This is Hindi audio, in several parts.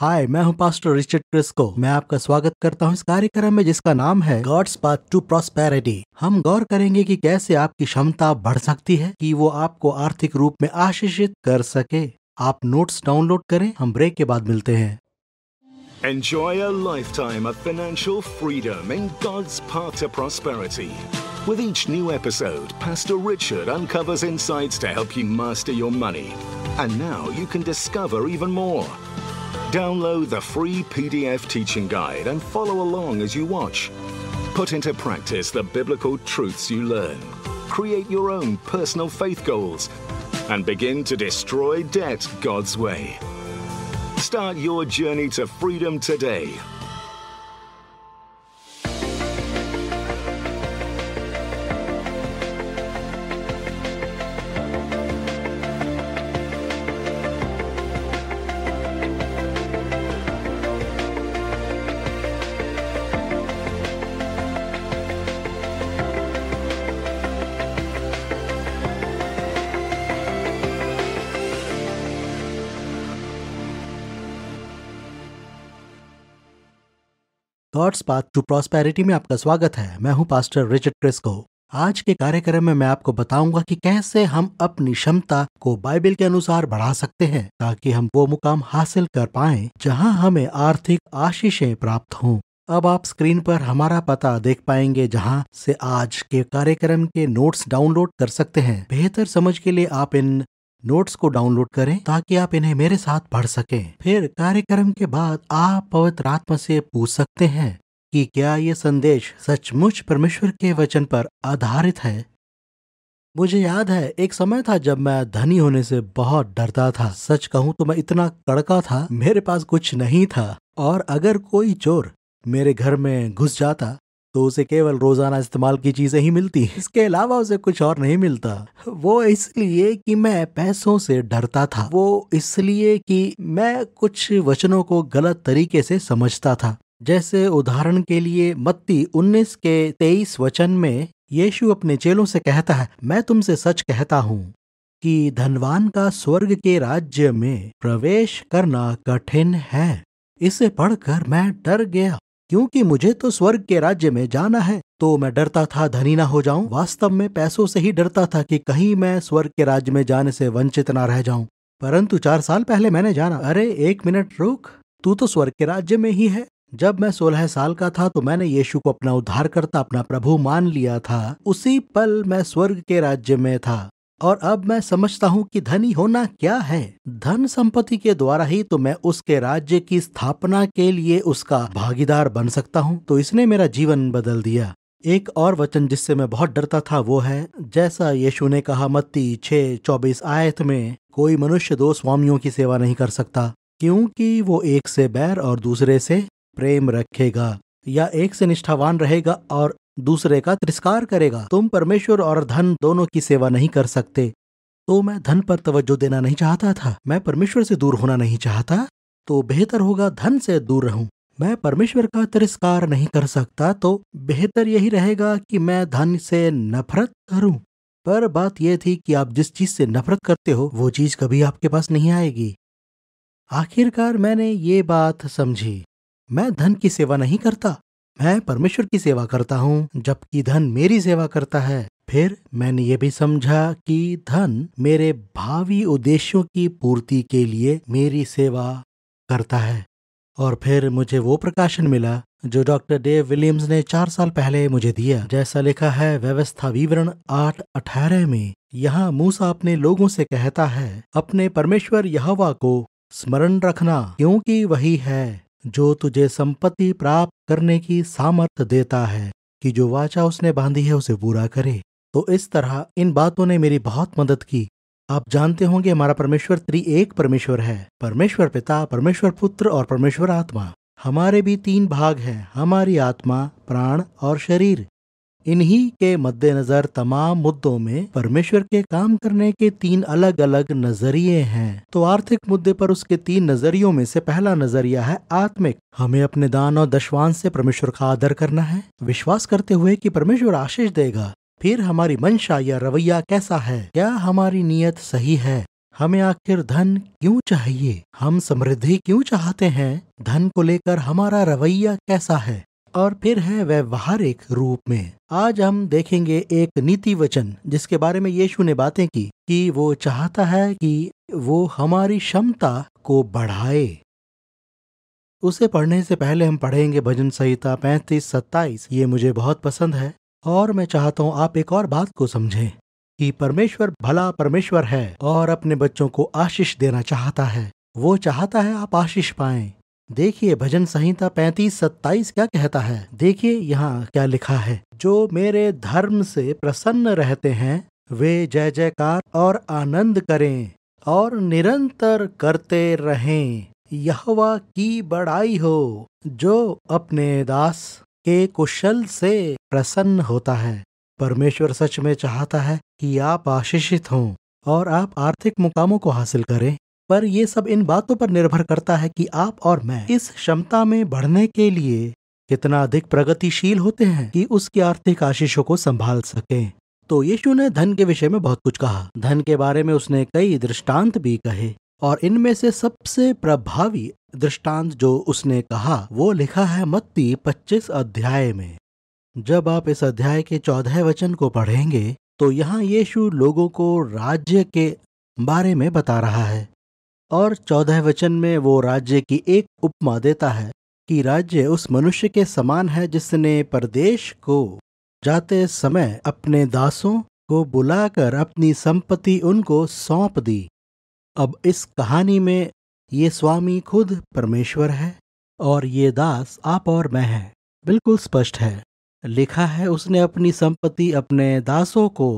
हाय मैं हूं पास्टर रिचर्ड क्रिस्को मैं आपका स्वागत करता हूं इस कार्यक्रम में जिसका नाम है गॉड्स पाथ टू प्रोस्पेरिटी हम गौर करेंगे कि कैसे आपकी क्षमता बढ़ सकती है कि वो आपको आर्थिक रूप में आशीषित कर सके आप नोट्स डाउनलोड करें हम ब्रेक के बाद मिलते हैं Enjoy a lifetime of financial freedom in God's path to prosperity. With each new episode, Pastor Richard uncovers insights to help you master your money. And now you can discover even more Download the free PDF teaching guide and follow along as you watch. Put into practice the biblical truths you learn. Create your own personal faith goals and begin to destroy debt God's way. Start your journey to freedom today God's path to prosperity में आपका स्वागत है मैं हूं पास्टर रिचर्ड क्रिस्को आज के कार्यक्रम में मैं आपको बताऊंगा कि कैसे हम अपनी क्षमता को बाइबल के अनुसार बढ़ा सकते हैं ताकि हम वो मुकाम हासिल कर पाए जहां हमें आर्थिक आशीषें प्राप्त हों अब आप स्क्रीन पर हमारा पता देख पाएंगे जहां से आज के कार्यक्रम के नोट्स डाउनलोड कर सकते हैं बेहतर समझ के लिए आप इन नोट्स को डाउनलोड करें ताकि आप इन्हें मेरे साथ पढ़ सकें फिर कार्यक्रम के बाद आप पवित्र आत्मा से पूछ सकते हैं कि क्या ये संदेश सचमुच परमेश्वर के वचन पर आधारित है मुझे याद है एक समय था जब मैं धनी होने से बहुत डरता था सच कहूं तो मैं इतना कड़का था मेरे पास कुछ नहीं था और अगर कोई चोर मेरे घर में घुस जाता तो उसे केवल रोजाना इस्तेमाल की चीजें ही मिलती इसके अलावा उसे कुछ और नहीं मिलता वो इसलिए कि मैं पैसों से डरता था वो इसलिए कि मैं कुछ वचनों को गलत तरीके से समझता था जैसे उदाहरण के लिए मत्ती 19 के 23 वचन में यीशु अपने चेलों से कहता है मैं तुमसे सच कहता हूँ कि धनवान का स्वर्ग के राज्य में प्रवेश करना कठिन है इसे पढ़कर मैं डर गया क्योंकि मुझे तो स्वर्ग के राज्य में जाना है तो मैं डरता था धनी ना हो जाऊं वास्तव में पैसों से ही डरता था कि कहीं मैं स्वर्ग के राज्य में जाने से वंचित ना रह जाऊं परंतु चार साल पहले मैंने जाना अरे एक मिनट रुक तू तो स्वर्ग के राज्य में ही है जब मैं सोलह साल का था तो मैंने यीशु को अपना उद्धारकर्ता अपना प्रभु मान लिया था उसी पल मैं स्वर्ग के राज्य में था और अब मैं समझता हूँ कि धनी होना क्या है धन संपत्ति के द्वारा ही तो मैं उसके राज्य की स्थापना के लिए उसका भागीदार बन सकता हूँ तो इसने मेरा जीवन बदल दिया एक और वचन जिससे मैं बहुत डरता था वो है जैसा यीशु ने कहा मत्ती छे चौबीस आयत में कोई मनुष्य दो स्वामियों की सेवा नहीं कर सकता क्योंकि वो एक से बैर और दूसरे से प्रेम रखेगा या एक से निष्ठावान रहेगा और दूसरे का तिरस्कार करेगा तुम परमेश्वर और धन दोनों की सेवा नहीं कर सकते तो मैं धन पर तवज्जो देना नहीं चाहता था मैं परमेश्वर से दूर होना नहीं चाहता तो बेहतर होगा धन से दूर रहूं मैं परमेश्वर का तिरस्कार नहीं कर सकता तो बेहतर यही रहेगा कि मैं धन से नफरत करूं पर बात यह थी कि आप जिस चीज से नफरत करते हो वो चीज कभी आपके पास नहीं आएगी आखिरकार मैंने ये बात समझी मैं धन की सेवा नहीं करता मैं परमेश्वर की सेवा करता हूँ जबकि धन मेरी सेवा करता है फिर मैंने ये भी समझा कि धन मेरे भावी उद्देश्यों की पूर्ति के लिए मेरी सेवा करता है और फिर मुझे वो प्रकाशन मिला जो डॉक्टर डेव विलियम्स ने चार साल पहले मुझे दिया जैसा लिखा है व्यवस्था विवरण आठ अठारह में यहाँ मूसा अपने लोगों से कहता है अपने परमेश्वर यहावा को स्मरण रखना क्योंकि वही है जो तुझे संपत्ति प्राप्त करने की सामर्थ देता है कि जो वाचा उसने बांधी है उसे पूरा करे तो इस तरह इन बातों ने मेरी बहुत मदद की आप जानते होंगे हमारा परमेश्वर त्रि एक परमेश्वर है परमेश्वर पिता परमेश्वर पुत्र और परमेश्वर आत्मा हमारे भी तीन भाग हैं हमारी आत्मा प्राण और शरीर इन्हीं के मद्देनज़र तमाम मुद्दों में परमेश्वर के काम करने के तीन अलग अलग नज़रिए हैं तो आर्थिक मुद्दे पर उसके तीन नज़रियों में से पहला नज़रिया है आत्मिक हमें अपने दान और दशवान से परमेश्वर का आदर करना है विश्वास करते हुए कि परमेश्वर आशीष देगा फिर हमारी मंशा या रवैया कैसा है क्या हमारी नीयत सही है हमें आखिर धन क्यों चाहिए हम समृद्धि क्यों चाहते हैं धन को लेकर हमारा रवैया कैसा है और फिर है व्यवहारिक रूप में आज हम देखेंगे एक नीति वचन जिसके बारे में यीशु ने बातें की कि वो चाहता है कि वो हमारी क्षमता को बढ़ाए उसे पढ़ने से पहले हम पढ़ेंगे भजन संहिता पैंतीस सत्ताईस ये मुझे बहुत पसंद है और मैं चाहता हूँ आप एक और बात को समझें कि परमेश्वर भला परमेश्वर है और अपने बच्चों को आशीष देना चाहता है वो चाहता है आप आशीष पाएं देखिए भजन संहिता पैंतीस सत्ताईस क्या कहता है देखिए यहाँ क्या लिखा है जो मेरे धर्म से प्रसन्न रहते हैं वे जय जयकार और आनंद करें और निरंतर करते रहें यहवा की बड़ाई हो जो अपने दास के कुशल से प्रसन्न होता है परमेश्वर सच में चाहता है कि आप आशीषित हों और आप आर्थिक मुकामों को हासिल करें पर ये सब इन बातों पर निर्भर करता है कि आप और मैं इस क्षमता में बढ़ने के लिए कितना अधिक प्रगतिशील होते हैं कि उसकी आर्थिक आशीषों को संभाल सकें तो यीशु ने धन के विषय में बहुत कुछ कहा धन के बारे में उसने कई दृष्टांत भी कहे और इनमें से सबसे प्रभावी दृष्टांत जो उसने कहा वो लिखा है मत्ती पच्चीस अध्याय में जब आप इस अध्याय के चौदह वचन को पढ़ेंगे तो यहाँ यीशु लोगों को राज्य के बारे में बता रहा है और चौदह वचन में वो राज्य की एक उपमा देता है कि राज्य उस मनुष्य के समान है जिसने परदेश को जाते समय अपने दासों को बुलाकर अपनी संपत्ति उनको सौंप दी अब इस कहानी में ये स्वामी खुद परमेश्वर है और ये दास आप और मैं है बिल्कुल स्पष्ट है लिखा है उसने अपनी संपत्ति अपने दासों को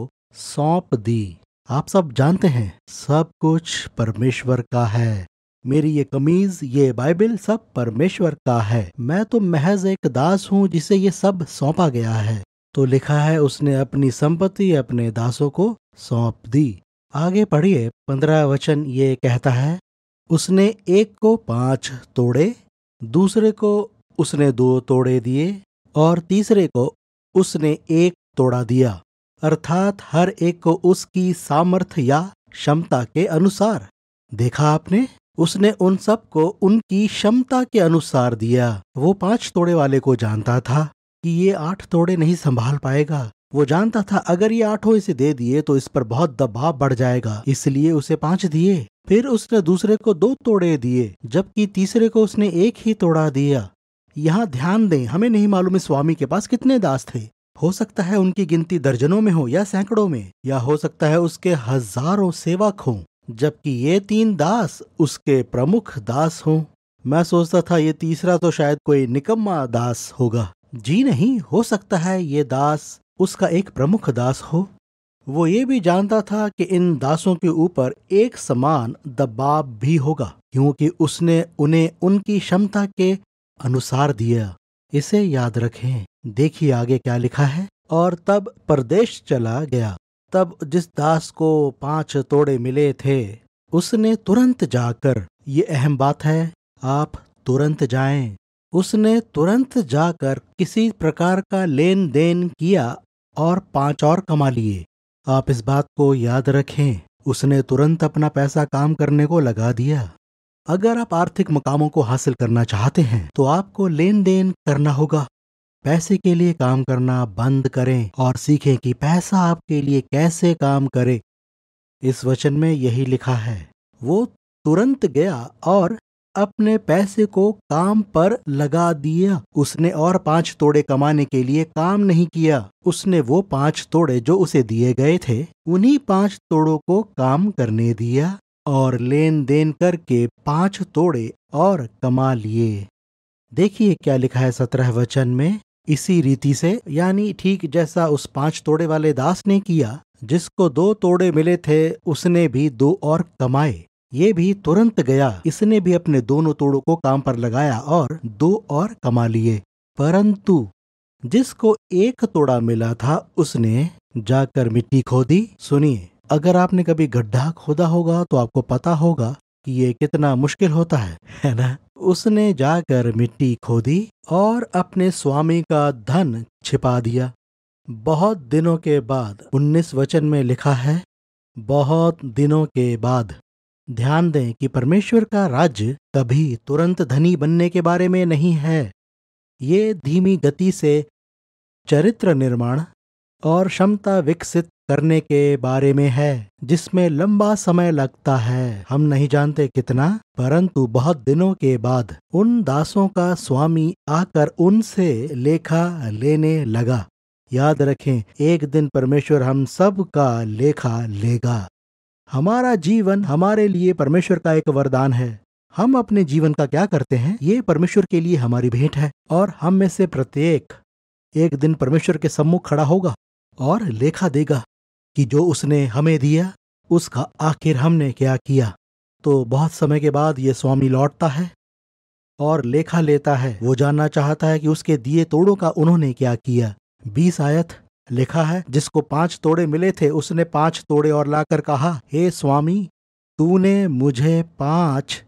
सौंप दी आप सब जानते हैं सब कुछ परमेश्वर का है मेरी ये कमीज ये बाइबल सब परमेश्वर का है मैं तो महज एक दास हूँ जिसे ये सब सौंपा गया है तो लिखा है उसने अपनी संपत्ति अपने दासों को सौंप दी आगे पढ़िए पंद्रह वचन ये कहता है उसने एक को पांच तोड़े दूसरे को उसने दो तोड़े दिए और तीसरे को उसने एक तोड़ा दिया अर्थात हर एक को उसकी सामर्थ्य या क्षमता के अनुसार देखा आपने उसने उन सबको उनकी क्षमता के अनुसार दिया वो पांच तोड़े वाले को जानता था कि ये आठ तोड़े नहीं संभाल पाएगा वो जानता था अगर ये आठों इसे दे दिए तो इस पर बहुत दबाव बढ़ जाएगा इसलिए उसे पांच दिए फिर उसने दूसरे को दो तोड़े दिए जबकि तीसरे को उसने एक ही तोड़ा दिया यहाँ ध्यान दें हमें नहीं मालूम इस स्वामी के पास कितने दास थे हो सकता है उनकी गिनती दर्जनों में हो या सैकड़ों में या हो सकता है उसके हजारों सेवक हों जबकि ये तीन दास उसके प्रमुख दास हों मैं सोचता था ये तीसरा तो शायद कोई निकम्मा दास होगा जी नहीं हो सकता है ये दास उसका एक प्रमुख दास हो वो ये भी जानता था कि इन दासों के ऊपर एक समान दबाव भी होगा क्योंकि उसने उन्हें उनकी क्षमता के अनुसार दिया इसे याद रखें देखिए आगे क्या लिखा है और तब परदेश चला गया तब जिस दास को पांच तोड़े मिले थे उसने तुरंत जाकर ये अहम बात है आप तुरंत जाएं उसने तुरंत जाकर किसी प्रकार का लेन देन किया और पांच और कमा लिए आप इस बात को याद रखें उसने तुरंत अपना पैसा काम करने को लगा दिया अगर आप आर्थिक मकामों को हासिल करना चाहते हैं तो आपको लेन देन करना होगा पैसे के लिए काम करना बंद करें और सीखें कि पैसा आपके लिए कैसे काम करे इस वचन में यही लिखा है वो तुरंत गया और अपने पैसे को काम पर लगा दिया उसने और पांच तोड़े कमाने के लिए काम नहीं किया उसने वो पांच तोड़े जो उसे दिए गए थे उन्हीं पांच तोड़ों को काम करने दिया और लेन देन करके पांच तोड़े और कमा लिए देखिए क्या लिखा है सत्रह वचन में इसी रीति से यानी ठीक जैसा उस पांच तोड़े वाले दास ने किया जिसको दो तोड़े मिले थे उसने भी दो और कमाए ये भी तुरंत गया इसने भी अपने दोनों तोड़ों को काम पर लगाया और दो और कमा लिए परंतु जिसको एक तोड़ा मिला था उसने जाकर मिट्टी खोदी सुनिए अगर आपने कभी गड्ढा खोदा होगा तो आपको पता होगा कि ये कितना मुश्किल होता है है ना उसने जाकर मिट्टी खोदी और अपने स्वामी का धन छिपा दिया बहुत दिनों के बाद उन्नीस वचन में लिखा है बहुत दिनों के बाद ध्यान दें कि परमेश्वर का राज्य कभी तुरंत धनी बनने के बारे में नहीं है ये धीमी गति से चरित्र निर्माण और क्षमता विकसित करने के बारे में है जिसमें लंबा समय लगता है हम नहीं जानते कितना परंतु बहुत दिनों के बाद उन दासों का स्वामी आकर उनसे लेखा लेने लगा याद रखें एक दिन परमेश्वर हम सब का लेखा लेगा हमारा जीवन हमारे लिए परमेश्वर का एक वरदान है हम अपने जीवन का क्या करते हैं ये परमेश्वर के लिए हमारी भेंट है और हम में से प्रत्येक एक दिन परमेश्वर के सम्मुख खड़ा होगा और लेखा देगा कि जो उसने हमें दिया उसका आखिर हमने क्या किया तो बहुत समय के बाद ये स्वामी लौटता है और लेखा लेता है वो जानना चाहता है कि उसके दिए तोड़ों का उन्होंने क्या किया बीस आयत लिखा है जिसको पांच तोड़े मिले थे उसने पांच तोड़े और लाकर कहा हे स्वामी तूने मुझे पांच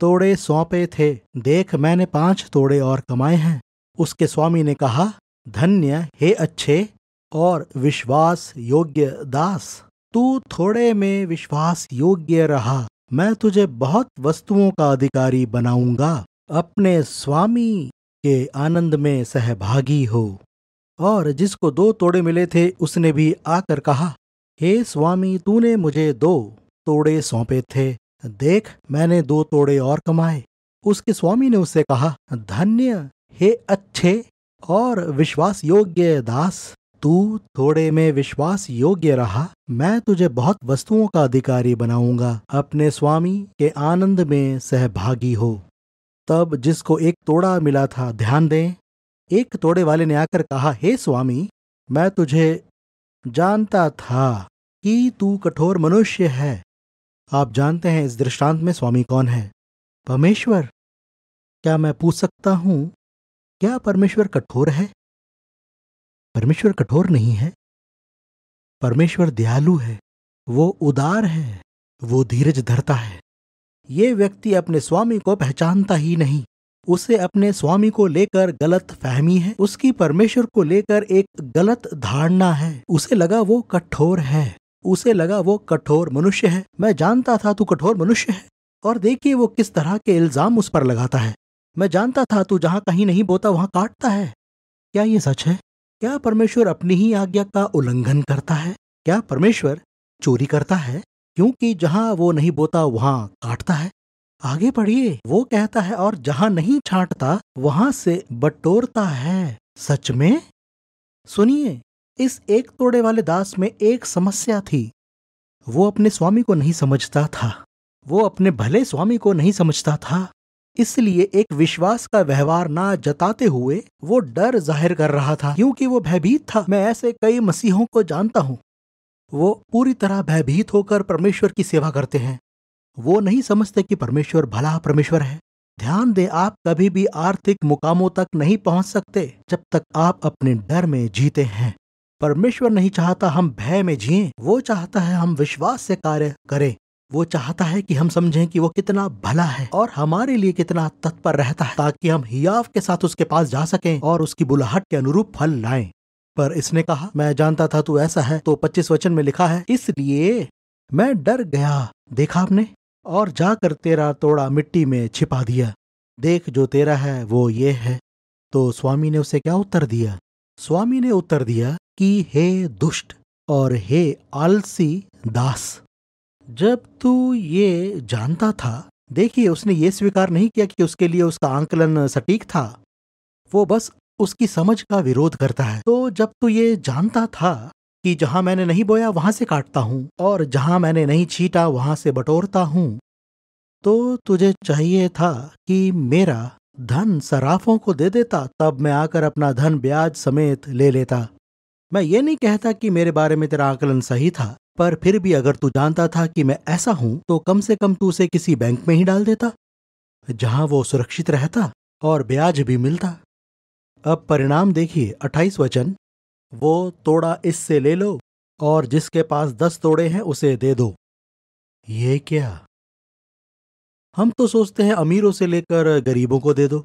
तोड़े सौंपे थे देख मैंने पांच तोड़े और कमाए हैं उसके स्वामी ने कहा धन्य हे अच्छे और विश्वास योग्य दास तू थोड़े में विश्वास योग्य रहा मैं तुझे बहुत वस्तुओं का अधिकारी बनाऊंगा अपने स्वामी के आनंद में सहभागी हो और जिसको दो तोड़े मिले थे उसने भी आकर कहा हे स्वामी तूने मुझे दो तोड़े सौंपे थे देख मैंने दो तोड़े और कमाए उसके स्वामी ने उससे कहा धन्य हे अच्छे और विश्वास योग्य दास तू थोड़े में विश्वास योग्य रहा मैं तुझे बहुत वस्तुओं का अधिकारी बनाऊंगा अपने स्वामी के आनंद में सहभागी हो तब जिसको एक तोड़ा मिला था ध्यान दें एक तोड़े वाले ने आकर कहा हे स्वामी मैं तुझे जानता था कि तू कठोर मनुष्य है आप जानते हैं इस दृष्टांत में स्वामी कौन है परमेश्वर क्या मैं पूछ सकता हूं क्या परमेश्वर कठोर है परमेश्वर कठोर नहीं है परमेश्वर दयालु है वो उदार है वो धीरज धरता है ये व्यक्ति अपने स्वामी को पहचानता ही नहीं उसे अपने स्वामी को लेकर गलत फहमी है उसकी परमेश्वर को लेकर एक गलत धारणा है उसे लगा वो कठोर है उसे लगा वो कठोर मनुष्य है मैं जानता था तू कठोर मनुष्य है और देखिए वो किस तरह के इल्जाम उस पर लगाता है मैं जानता था तू जहां कहीं नहीं बोता वहां काटता है क्या ये सच है क्या परमेश्वर अपनी ही आज्ञा का उल्लंघन करता है क्या परमेश्वर चोरी करता है क्योंकि जहां वो नहीं बोता वहां काटता है आगे पढ़िए वो कहता है और जहां नहीं छांटता वहां से बटोरता है सच में सुनिए इस एक तोड़े वाले दास में एक समस्या थी वो अपने स्वामी को नहीं समझता था वो अपने भले स्वामी को नहीं समझता था इसलिए एक विश्वास का व्यवहार ना जताते हुए वो डर जाहिर कर रहा था क्योंकि वो भयभीत था मैं ऐसे कई मसीहों को जानता हूँ वो पूरी तरह भयभीत होकर परमेश्वर की सेवा करते हैं वो नहीं समझते कि परमेश्वर भला परमेश्वर है ध्यान दे आप कभी भी आर्थिक मुकामों तक नहीं पहुंच सकते जब तक आप अपने डर में जीते हैं परमेश्वर नहीं चाहता हम भय में जिए वो चाहता है हम विश्वास से कार्य करें वो चाहता है कि हम समझें कि वो कितना भला है और हमारे लिए कितना तत्पर रहता है ताकि हम हियाव के साथ उसके पास जा सकें और उसकी बुलाहट के अनुरूप फल लाएं पर इसने कहा मैं जानता था तू ऐसा है तो पच्चीस वचन में लिखा है इसलिए मैं डर गया देखा आपने और जाकर तेरा तोड़ा मिट्टी में छिपा दिया देख जो तेरा है वो ये है तो स्वामी ने उसे क्या उत्तर दिया स्वामी ने उत्तर दिया कि हे दुष्ट और हे आलसी दास जब तू ये जानता था देखिए उसने ये स्वीकार नहीं किया कि उसके लिए उसका आंकलन सटीक था वो बस उसकी समझ का विरोध करता है तो जब तू ये जानता था कि जहां मैंने नहीं बोया वहां से काटता हूं और जहां मैंने नहीं छीटा वहां से बटोरता हूं तो तुझे चाहिए था कि मेरा धन सराफों को दे देता तब मैं आकर अपना धन ब्याज समेत ले लेता मैं ये नहीं कहता कि मेरे बारे में तेरा आकलन सही था पर फिर भी अगर तू जानता था कि मैं ऐसा हूं तो कम से कम तू उसे किसी बैंक में ही डाल देता जहां वो सुरक्षित रहता और ब्याज भी मिलता अब परिणाम देखिए अट्ठाईस वचन वो तोड़ा इससे ले लो और जिसके पास दस तोड़े हैं उसे दे दो ये क्या हम तो सोचते हैं अमीरों से लेकर गरीबों को दे दो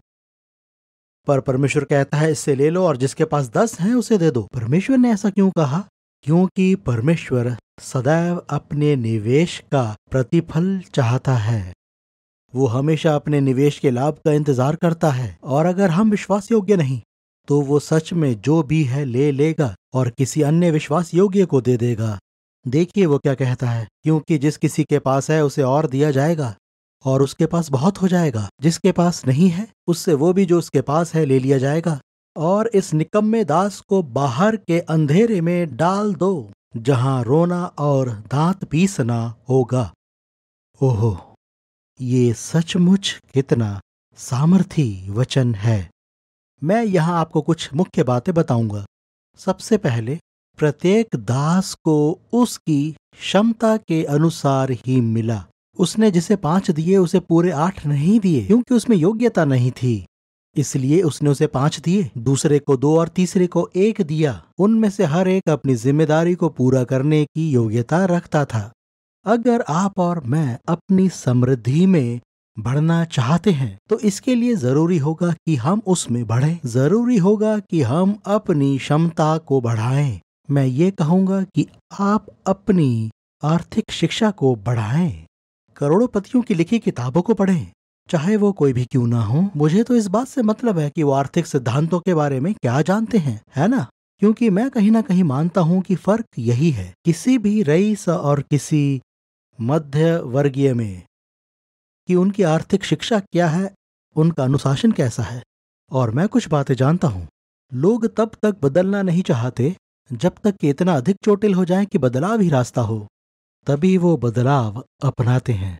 पर परमेश्वर कहता है इससे ले लो और जिसके पास दस हैं उसे दे दो परमेश्वर ने ऐसा क्यों कहा क्योंकि परमेश्वर सदैव अपने निवेश का प्रतिफल चाहता है वो हमेशा अपने निवेश के लाभ का इंतजार करता है और अगर हम विश्वास योग्य नहीं तो वो सच में जो भी है ले लेगा और किसी अन्य विश्वास योग्य को दे देगा देखिए वो क्या कहता है क्योंकि जिस किसी के पास है उसे और दिया जाएगा और उसके पास बहुत हो जाएगा जिसके पास नहीं है उससे वो भी जो उसके पास है ले लिया जाएगा और इस निकम्मे दास को बाहर के अंधेरे में डाल दो जहां रोना और दांत पीसना होगा ओहो ये सचमुच कितना सामर्थी वचन है मैं यहाँ आपको कुछ मुख्य बातें बताऊंगा सबसे पहले प्रत्येक दास को उसकी क्षमता के अनुसार ही मिला उसने जिसे पांच दिए उसे पूरे आठ नहीं दिए क्योंकि उसमें योग्यता नहीं थी इसलिए उसने उसे पांच दिए दूसरे को दो और तीसरे को एक दिया उनमें से हर एक अपनी जिम्मेदारी को पूरा करने की योग्यता रखता था अगर आप और मैं अपनी समृद्धि में बढ़ना चाहते हैं तो इसके लिए जरूरी होगा कि हम उसमें बढ़ें जरूरी होगा कि हम अपनी क्षमता को बढ़ाएं मैं ये कहूंगा कि आप अपनी आर्थिक शिक्षा को बढ़ाएं करोड़ों पतियों की लिखी किताबों को पढ़ें चाहे वो कोई भी क्यों ना हो मुझे तो इस बात से मतलब है कि वो आर्थिक सिद्धांतों के बारे में क्या जानते हैं है ना क्योंकि मैं कहीं ना कहीं मानता हूं कि फर्क यही है किसी भी रईस और किसी मध्य वर्गीय में कि उनकी आर्थिक शिक्षा क्या है उनका अनुशासन कैसा है और मैं कुछ बातें जानता हूं लोग तब तक बदलना नहीं चाहते जब तक कि इतना अधिक चोटिल हो जाए कि बदलाव ही रास्ता हो तभी वो बदलाव अपनाते हैं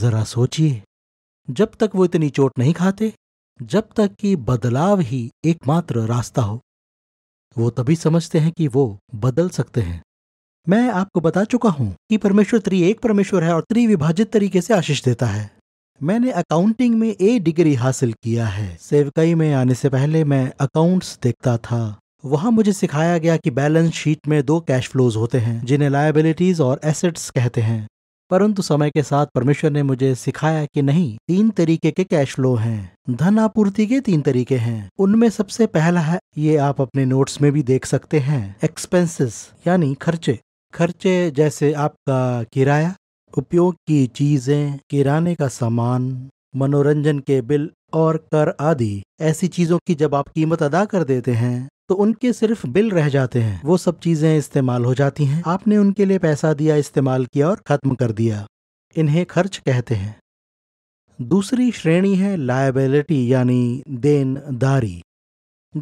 जरा सोचिए जब तक वो इतनी चोट नहीं खाते जब तक कि बदलाव ही एकमात्र रास्ता हो वो तभी समझते हैं कि वो बदल सकते हैं मैं आपको बता चुका हूं कि परमेश्वर त्रि एक परमेश्वर है और त्रिविभाजित तरीके से आशीष देता है मैंने अकाउंटिंग में ए डिग्री हासिल किया है सेवकाई में आने से पहले मैं अकाउंट्स देखता था वहां मुझे सिखाया गया कि बैलेंस शीट में दो कैश फ्लोज होते हैं जिन्हें लायबिलिटीज और एसेट्स कहते हैं परंतु समय के साथ परमेश्वर ने मुझे सिखाया कि नहीं तीन तरीके के कैश फ्लो हैं धन आपूर्ति के तीन तरीके हैं उनमें सबसे पहला है ये आप अपने नोट्स में भी देख सकते हैं एक्सपेंसेस यानी खर्चे खर्चे जैसे आपका किराया उपयोग की चीजें किराने का सामान मनोरंजन के बिल और कर आदि ऐसी चीजों की जब आप कीमत अदा कर देते हैं तो उनके सिर्फ बिल रह जाते हैं वो सब चीजें इस्तेमाल हो जाती हैं आपने उनके लिए पैसा दिया इस्तेमाल किया और खत्म कर दिया इन्हें खर्च कहते हैं दूसरी श्रेणी है लायबिलिटी यानी देनदारी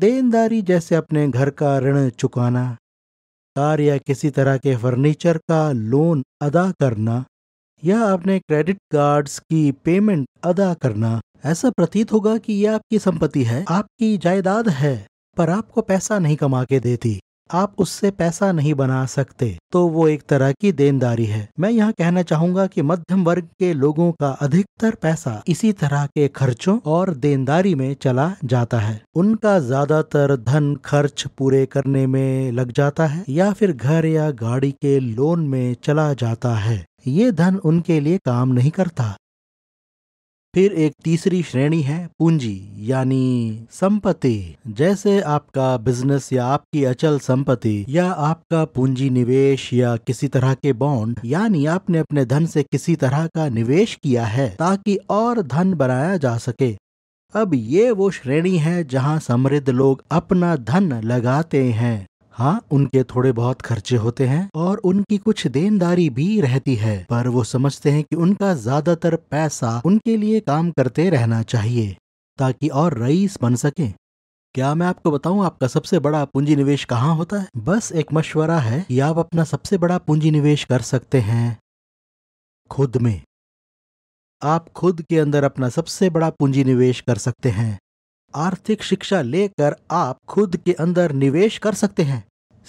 देनदारी जैसे अपने घर का ऋण चुकाना कार या किसी तरह के फर्नीचर का लोन अदा करना या अपने क्रेडिट कार्ड्स की पेमेंट अदा करना ऐसा प्रतीत होगा कि यह आपकी संपत्ति है आपकी जायदाद है पर आपको पैसा नहीं कमा के देती आप उससे पैसा नहीं बना सकते तो वो एक तरह की देनदारी है मैं यहाँ कहना चाहूंगा कि मध्यम वर्ग के लोगों का अधिकतर पैसा इसी तरह के खर्चों और देनदारी में चला जाता है उनका ज्यादातर धन खर्च पूरे करने में लग जाता है या फिर घर या गाड़ी के लोन में चला जाता है ये धन उनके लिए काम नहीं करता फिर एक तीसरी श्रेणी है पूंजी यानी संपत्ति जैसे आपका बिजनेस या आपकी अचल संपत्ति या आपका पूंजी निवेश या किसी तरह के बॉन्ड यानी आपने अपने धन से किसी तरह का निवेश किया है ताकि और धन बनाया जा सके अब ये वो श्रेणी है जहाँ समृद्ध लोग अपना धन लगाते हैं हाँ उनके थोड़े बहुत खर्चे होते हैं और उनकी कुछ देनदारी भी रहती है पर वो समझते हैं कि उनका ज्यादातर पैसा उनके लिए काम करते रहना चाहिए ताकि और रईस बन सके क्या मैं आपको बताऊं आपका सबसे बड़ा पूंजी निवेश कहाँ होता है बस एक मशवरा है कि आप अपना सबसे बड़ा पूंजी निवेश कर सकते हैं खुद में आप खुद के अंदर अपना सबसे बड़ा पूंजी निवेश कर सकते हैं आर्थिक शिक्षा लेकर आप खुद के अंदर निवेश कर सकते हैं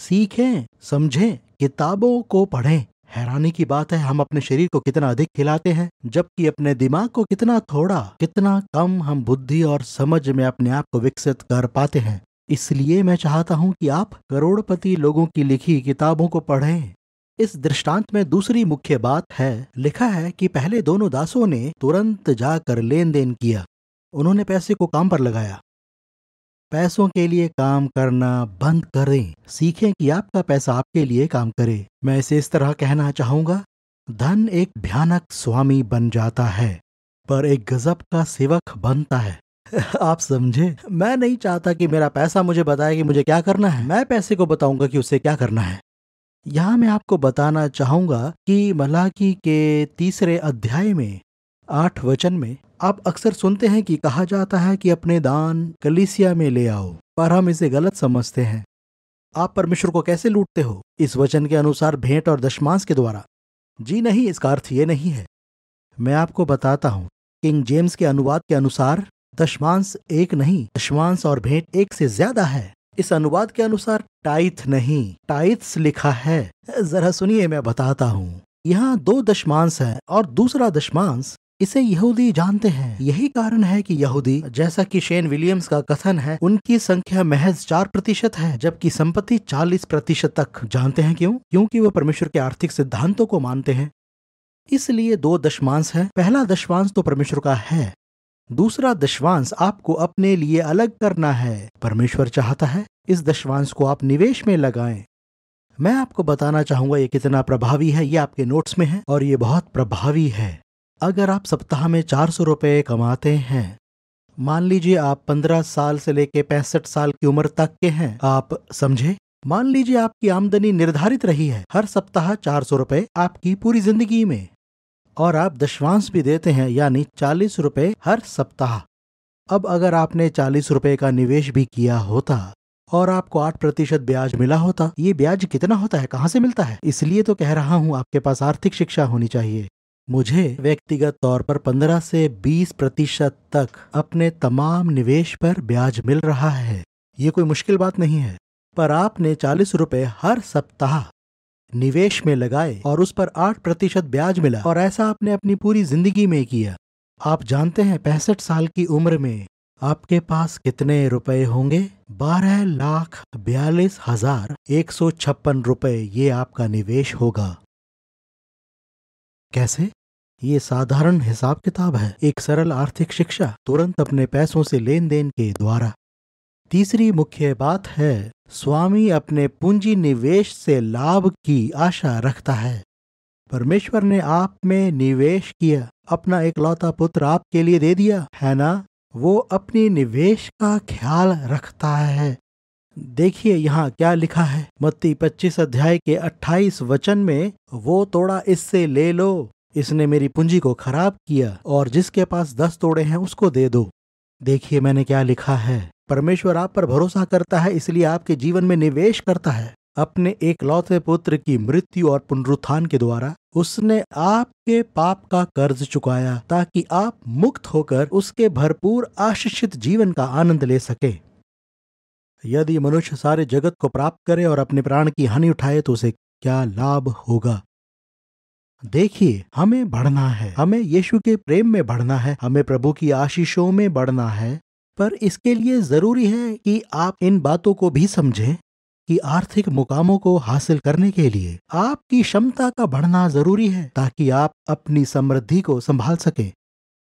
सीखें समझें किताबों को पढ़ें हैरानी की बात है हम अपने शरीर को कितना अधिक खिलाते हैं जबकि अपने दिमाग को कितना थोड़ा कितना कम हम बुद्धि और समझ में अपने आप को विकसित कर पाते हैं इसलिए मैं चाहता हूं कि आप करोड़पति लोगों की लिखी किताबों को पढ़ें इस दृष्टांत में दूसरी मुख्य बात है लिखा है कि पहले दोनों दासों ने तुरंत जाकर लेन देन किया उन्होंने पैसे को काम पर लगाया पैसों के लिए काम करना बंद करें सीखें कि आपका पैसा आपके लिए काम करे मैं इसे इस तरह कहना चाहूंगा धन एक भयानक स्वामी बन जाता है पर एक गजब का सेवक बनता है आप समझे मैं नहीं चाहता कि मेरा पैसा मुझे बताए कि मुझे क्या करना है मैं पैसे को बताऊंगा कि उसे क्या करना है यहां मैं आपको बताना चाहूंगा कि मलाकी के तीसरे अध्याय में आठ वचन में आप अक्सर सुनते हैं कि कहा जाता है कि अपने दान कलिसिया में ले आओ पर हम इसे गलत समझते हैं आप परमेश्वर को कैसे लूटते हो इस वचन के अनुसार भेंट और दशमांश के द्वारा जी नहीं इसका अर्थ ये नहीं है मैं आपको बताता हूँ किंग जेम्स के अनुवाद के अनुसार दशमांश एक नहीं दशमांश और भेंट एक से ज्यादा है इस अनुवाद के अनुसार टाइथ नहीं टाइथ्स लिखा है जरा सुनिए मैं बताता हूँ यहाँ दो दशमांश है और दूसरा दशमांश इसे यहूदी जानते हैं यही कारण है कि यहूदी जैसा कि शेन विलियम्स का कथन है उनकी संख्या महज चार प्रतिशत है जबकि संपत्ति चालीस प्रतिशत तक जानते हैं क्यों क्योंकि वह परमेश्वर के आर्थिक सिद्धांतों को मानते हैं इसलिए दो दशमांश है पहला दशमांश तो परमेश्वर का है दूसरा दशवांश आपको अपने लिए अलग करना है परमेश्वर चाहता है इस दशवांश को आप निवेश में लगाएं मैं आपको बताना चाहूंगा ये कितना प्रभावी है ये आपके नोट्स में है और ये बहुत प्रभावी है अगर आप सप्ताह में चार सौ रुपये कमाते हैं मान लीजिए आप पंद्रह साल से लेके पैंसठ साल की उम्र तक के हैं आप समझे मान लीजिए आपकी आमदनी निर्धारित रही है हर सप्ताह चार सौ रुपये आपकी पूरी जिंदगी में और आप दशवांश भी देते हैं यानी चालीस रुपये हर सप्ताह अब अगर आपने चालीस रुपये का निवेश भी किया होता और आपको आठ प्रतिशत ब्याज मिला होता ये ब्याज कितना होता है कहाँ से मिलता है इसलिए तो कह रहा हूँ आपके पास आर्थिक शिक्षा होनी चाहिए मुझे व्यक्तिगत तौर पर 15 से 20 प्रतिशत तक अपने तमाम निवेश पर ब्याज मिल रहा है ये कोई मुश्किल बात नहीं है पर आपने चालीस रुपये हर सप्ताह निवेश में लगाए और उस पर आठ प्रतिशत ब्याज मिला और ऐसा आपने अपनी पूरी जिंदगी में किया आप जानते हैं पैंसठ साल की उम्र में आपके पास कितने रुपए होंगे बारह लाख बयालीस हजार एक सौ छप्पन रुपये ये आपका निवेश होगा कैसे ये साधारण हिसाब किताब है एक सरल आर्थिक शिक्षा तुरंत अपने पैसों से लेन देन के द्वारा तीसरी मुख्य बात है स्वामी अपने पूंजी निवेश से लाभ की आशा रखता है परमेश्वर ने आप में निवेश किया अपना एकलौता पुत्र आपके लिए दे दिया है ना वो अपनी निवेश का ख्याल रखता है देखिए यहाँ क्या लिखा है मत्ती पच्चीस अध्याय के अट्ठाईस वचन में वो तोड़ा इससे ले लो इसने मेरी पूंजी को खराब किया और जिसके पास दस तोड़े हैं उसको दे दो देखिए मैंने क्या लिखा है परमेश्वर आप पर भरोसा करता है इसलिए आपके जीवन में निवेश करता है अपने एक लौते पुत्र की मृत्यु और पुनरुत्थान के द्वारा उसने आपके पाप का कर्ज चुकाया ताकि आप मुक्त होकर उसके भरपूर आशीषित जीवन का आनंद ले सके यदि मनुष्य सारे जगत को प्राप्त करे और अपने प्राण की हानि उठाए तो उसे क्या लाभ होगा देखिए हमें बढ़ना है हमें यीशु के प्रेम में बढ़ना है हमें प्रभु की आशीषों में बढ़ना है पर इसके लिए जरूरी है कि आप इन बातों को भी समझें कि आर्थिक मुकामों को हासिल करने के लिए आपकी क्षमता का बढ़ना जरूरी है ताकि आप अपनी समृद्धि को संभाल सकें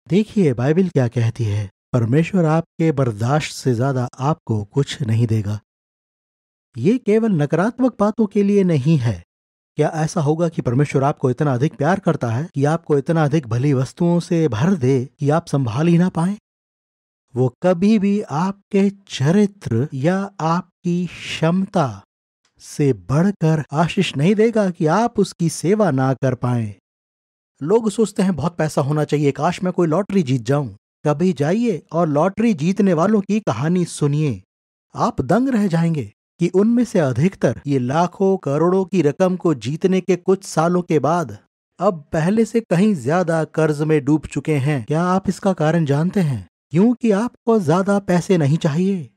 देखिए बाइबिल क्या कहती है परमेश्वर आपके बर्दाश्त से ज़्यादा आपको कुछ नहीं देगा ये केवल नकारात्मक बातों के लिए नहीं है क्या ऐसा होगा कि परमेश्वर आपको इतना अधिक प्यार करता है कि आपको इतना अधिक भली वस्तुओं से भर दे कि आप संभाल ही ना पाए वो कभी भी आपके चरित्र या आपकी क्षमता से बढ़कर आशीष नहीं देगा कि आप उसकी सेवा ना कर पाए लोग सोचते हैं बहुत पैसा होना चाहिए काश मैं कोई लॉटरी जीत जाऊं कभी जाइए और लॉटरी जीतने वालों की कहानी सुनिए आप दंग रह जाएंगे कि उनमें से अधिकतर ये लाखों करोड़ों की रकम को जीतने के कुछ सालों के बाद अब पहले से कहीं ज्यादा कर्ज में डूब चुके हैं क्या आप इसका कारण जानते हैं क्योंकि आपको ज्यादा पैसे नहीं चाहिए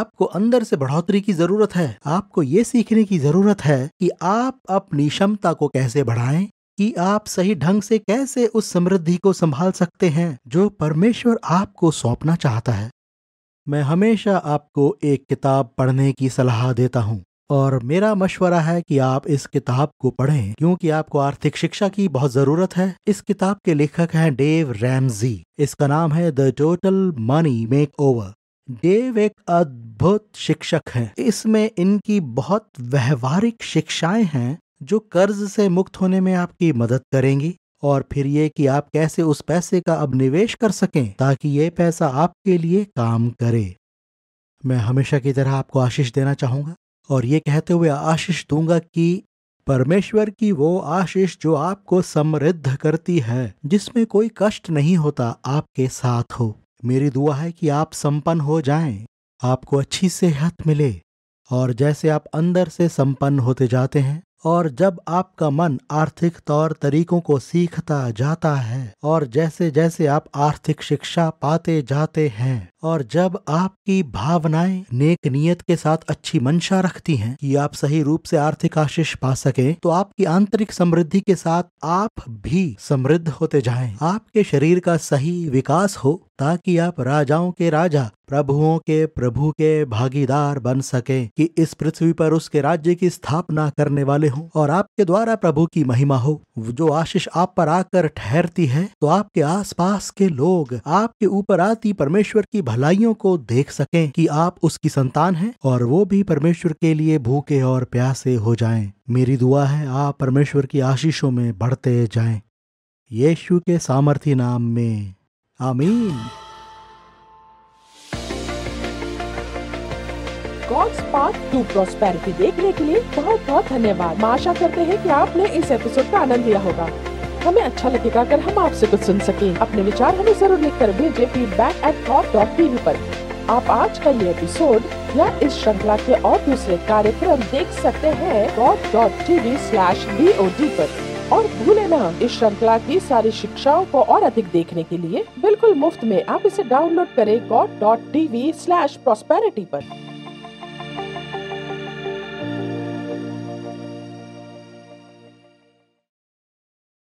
आपको अंदर से बढ़ोतरी की जरूरत है आपको ये सीखने की जरूरत है कि आप अपनी क्षमता को कैसे बढ़ाएं कि आप सही ढंग से कैसे उस समृद्धि को संभाल सकते हैं जो परमेश्वर आपको सौंपना चाहता है मैं हमेशा आपको एक किताब पढ़ने की सलाह देता हूँ और मेरा मशवरा है कि आप इस किताब को पढ़ें क्योंकि आपको आर्थिक शिक्षा की बहुत ज़रूरत है इस किताब के लेखक हैं डेव रैमजी इसका नाम है the total money makeover Dave एक अद्भुत शिक्षक हैं इसमें इनकी बहुत व्यवहारिक शिक्षाएं हैं जो कर्ज से मुक्त होने में आपकी मदद करेंगी और फिर ये कि आप कैसे उस पैसे का अब निवेश कर सकें ताकि ये पैसा आपके लिए काम करे मैं हमेशा की तरह आपको आशीष देना चाहूंगा और ये कहते हुए आशीष दूंगा कि परमेश्वर की वो आशीष जो आपको समृद्ध करती है जिसमें कोई कष्ट नहीं होता आपके साथ हो मेरी दुआ है कि आप संपन्न हो जाएं, आपको अच्छी सेहत मिले और जैसे आप अंदर से संपन्न होते जाते हैं और जब आपका मन आर्थिक तौर तरीकों को सीखता जाता है और जैसे जैसे आप आर्थिक शिक्षा पाते जाते हैं और जब आपकी भावनाएं नेक नियत के साथ अच्छी मंशा रखती हैं कि आप सही रूप से आर्थिक आशीष पा सके तो आपकी आंतरिक समृद्धि के साथ आप भी समृद्ध होते जाएं आपके शरीर का सही विकास हो ताकि आप राजाओं के राजा प्रभुओं के प्रभु के भागीदार बन सकें कि इस पृथ्वी पर उसके राज्य की स्थापना करने वाले हों और आपके द्वारा प्रभु की महिमा हो जो आशीष आप पर आकर ठहरती है तो आपके आसपास के लोग आपके ऊपर आती परमेश्वर की भलाइयों को देख सकें कि आप उसकी संतान हैं और वो भी परमेश्वर के लिए भूखे और प्यासे हो जाएं। मेरी दुआ है आप परमेश्वर की आशीषों में बढ़ते जाएं। यीशु के सामर्थ्य नाम में आमीन गॉड्स पाथ टू प्रोस्पेरिटी देखने के लिए बहुत बहुत धन्यवाद आशा करते हैं कि आपने इस एपिसोड का आनंद लिया होगा हमें अच्छा लगेगा अगर हम आपसे कुछ सुन सके अपने विचार हमें जरूर लिख कर भेजे feedback at thought dot T V आप आज का ये एपिसोड या इस श्रृंखला के और दूसरे कार्यक्रम देख सकते हैं dot dot T V slash D O D आरोप और भूले ना इस श्रृंखला की सारी शिक्षाओं को और अधिक देखने के लिए बिल्कुल मुफ्त में आप इसे डाउनलोड करें God dot TV slash prosperity आरोप